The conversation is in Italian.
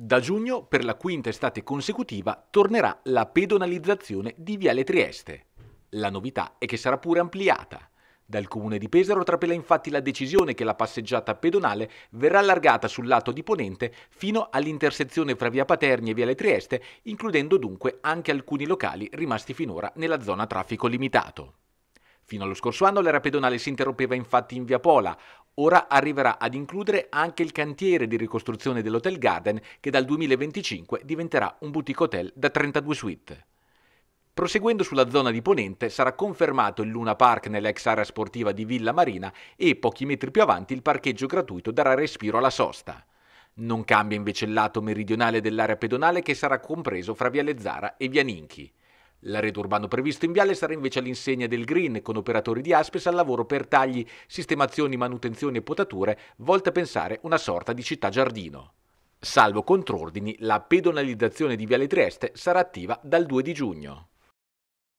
Da giugno, per la quinta estate consecutiva, tornerà la pedonalizzazione di Viale Trieste. La novità è che sarà pure ampliata. Dal comune di Pesaro trapela infatti la decisione che la passeggiata pedonale verrà allargata sul lato di ponente fino all'intersezione fra via Paterni e viale Trieste, includendo dunque anche alcuni locali rimasti finora nella zona traffico limitato. Fino allo scorso anno l'era pedonale si interrompeva infatti in via Pola, Ora arriverà ad includere anche il cantiere di ricostruzione dell'Hotel Garden che dal 2025 diventerà un boutique hotel da 32 suite. Proseguendo sulla zona di Ponente sarà confermato il Luna Park nell'ex area sportiva di Villa Marina e pochi metri più avanti il parcheggio gratuito darà respiro alla sosta. Non cambia invece il lato meridionale dell'area pedonale che sarà compreso fra Via Lezzara e Via Ninchi. L'arredo urbano previsto in Viale sarà invece all'insegna del Green, con operatori di Aspes al lavoro per tagli, sistemazioni, manutenzioni e potature, volte a pensare una sorta di città-giardino. Salvo contrordini, la pedonalizzazione di Viale Trieste sarà attiva dal 2 di giugno.